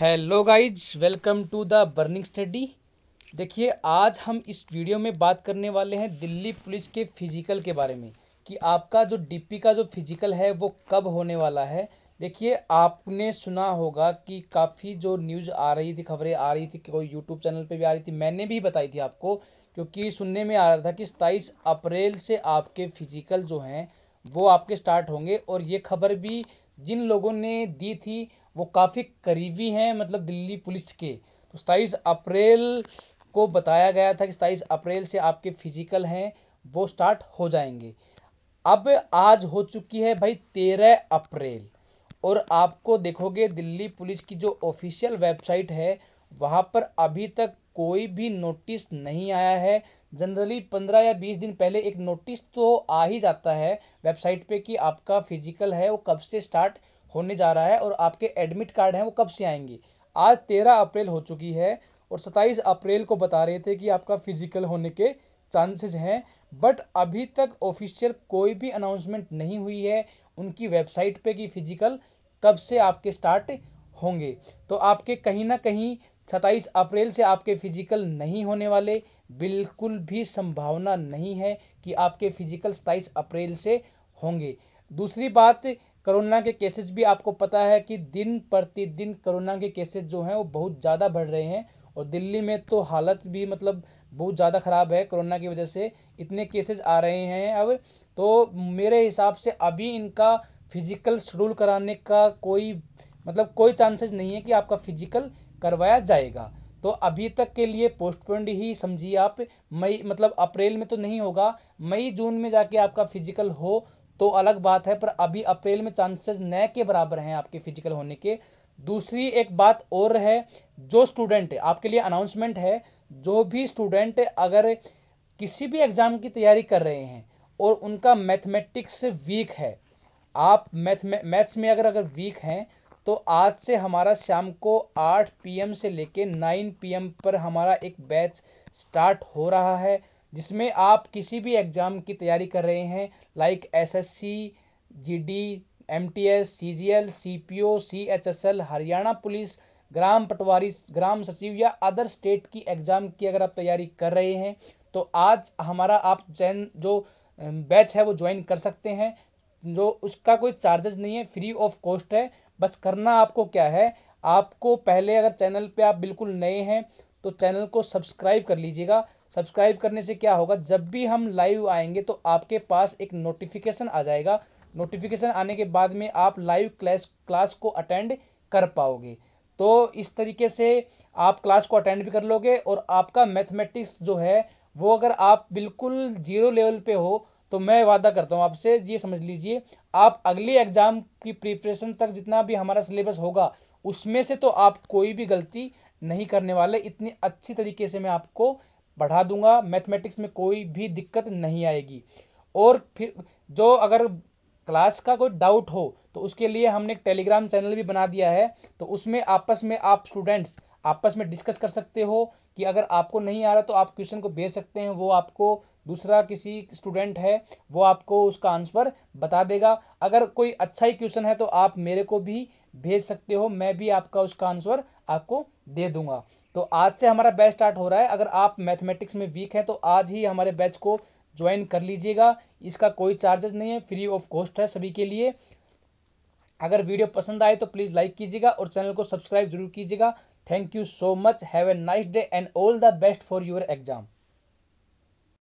hello guys welcome to the Burning Study देखिए आज हम इस वीडियो में बात करने वाले हैं दिल्ली पुलिस के फिजिकल के बारे में कि आपका जो डीपी का जो फिजिकल है वो कब होने वाला है देखिए आपने सुना होगा कि काफ़ी जो न्यूज़ आ रही थी खबरें आ रही थी कोई यूट्यूब चैनल पे भी आ रही थी मैंने भी बताई थी आपको क्योंकि सुनने में आ रहा था कि सताईस अप्रैल से आपके फिजिकल जो हैं वो आपके स्टार्ट होंगे और ये खबर भी जिन लोगों ने दी थी वो काफ़ी करीबी हैं मतलब दिल्ली पुलिस के तो सताईस अप्रैल को बताया गया था कि सताईस अप्रैल से आपके फिजिकल हैं वो स्टार्ट हो जाएंगे अब आज हो चुकी है भाई तेरह अप्रैल और आपको देखोगे दिल्ली पुलिस की जो ऑफिशियल वेबसाइट है वहाँ पर अभी तक कोई भी नोटिस नहीं आया है जनरली पंद्रह या बीस दिन पहले एक नोटिस तो आ ही जाता है वेबसाइट पे कि आपका फिजिकल है वो कब से स्टार्ट होने जा रहा है और आपके एडमिट कार्ड हैं वो कब से आएंगे आज तेरह अप्रैल हो चुकी है और सत्ताईस अप्रैल को बता रहे थे कि आपका फिजिकल होने के चांसेस हैं बट अभी तक ऑफिशियल कोई भी अनाउंसमेंट नहीं हुई है उनकी वेबसाइट पे कि फिजिकल कब से आपके स्टार्ट होंगे तो आपके कहीं ना कहीं सत्ताईस अप्रैल से आपके फिजिकल नहीं होने वाले बिल्कुल भी संभावना नहीं है कि आपके फिजिकल सत्ताईस अप्रैल से होंगे दूसरी बात कोरोना के केसेस भी आपको पता है कि दिन प्रतिदिन कोरोना के केसेस जो हैं वो बहुत ज़्यादा बढ़ रहे हैं और दिल्ली में तो हालत भी मतलब बहुत ज़्यादा ख़राब है कोरोना की वजह से इतने केसेस आ रहे हैं अब तो मेरे हिसाब से अभी इनका फिज़िकल शेड्यूल कराने का कोई मतलब कोई चांसेस नहीं है कि आपका फिज़िकल करवाया जाएगा तो अभी तक के लिए पोस्टपोन्ड ही समझिए आप मई मतलब अप्रैल में तो नहीं होगा मई जून में जाके आपका फिजिकल हो तो अलग बात है पर अभी अप्रैल में चांसेस नए के बराबर हैं आपके फिजिकल होने के दूसरी एक बात और है जो स्टूडेंट आपके लिए अनाउंसमेंट है जो भी स्टूडेंट अगर किसी भी एग्ज़ाम की तैयारी कर रहे हैं और उनका मैथमेटिक्स वीक है आप मैथ मैथ्स में अगर अगर वीक हैं तो आज से हमारा शाम को 8 पीएम से लेके 9 पीएम पर हमारा एक बैच स्टार्ट हो रहा है जिसमें आप किसी भी एग्ज़ाम की तैयारी कर रहे हैं like SSC GD MTS CGL CPO CHSL Haryana police ग्राम पटवारी ग्राम सचिव या अदर स्टेट की एग्ज़ाम की अगर आप तैयारी कर रहे हैं तो आज हमारा आप चैन जो बैच है वो ज्वाइन कर सकते हैं जो उसका कोई चार्जेस नहीं है फ्री ऑफ कॉस्ट है बस करना आपको क्या है आपको पहले अगर चैनल पे आप बिल्कुल नए हैं तो चैनल को सब्सक्राइब कर लीजिएगा सब्सक्राइब करने से क्या होगा जब भी हम लाइव आएंगे तो आपके पास एक नोटिफिकेशन आ जाएगा नोटिफिकेशन आने के बाद में आप लाइव क्लास क्लास को अटेंड कर पाओगे तो इस तरीके से आप क्लास को अटेंड भी कर लोगे और आपका मैथमेटिक्स जो है वो अगर आप बिल्कुल जीरो लेवल पे हो तो मैं वादा करता हूँ आपसे ये समझ लीजिए आप अगले एग्ज़ाम की प्रिपरेशन तक जितना भी हमारा सिलेबस होगा उसमें से तो आप कोई भी गलती नहीं करने वाले इतनी अच्छी तरीके से मैं आपको पढ़ा दूंगा मैथमेटिक्स में कोई भी दिक्कत नहीं आएगी और फिर जो अगर क्लास का कोई डाउट हो तो उसके लिए हमने एक टेलीग्राम चैनल भी बना दिया है तो उसमें आपस में आप स्टूडेंट्स आपस में डिस्कस कर सकते हो कि अगर आपको नहीं आ रहा तो आप क्वेश्चन को भेज सकते हैं वो आपको दूसरा किसी स्टूडेंट है वो आपको उसका आंसर बता देगा अगर कोई अच्छा ही क्वेश्चन है तो आप मेरे को भी भेज सकते हो मैं भी आपका उसका आंसर आपको दे दूंगा तो आज से हमारा बैच स्टार्ट हो रहा है अगर आप मैथमेटिक्स में वीक हैं तो आज ही हमारे बैच को ज्वाइन कर लीजिएगा इसका कोई चार्जेस नहीं है फ्री ऑफ कॉस्ट है सभी के लिए अगर वीडियो पसंद आए तो प्लीज़ लाइक कीजिएगा और चैनल को सब्सक्राइब जरूर कीजिएगा thank you so much have a nice day and all the best for your exam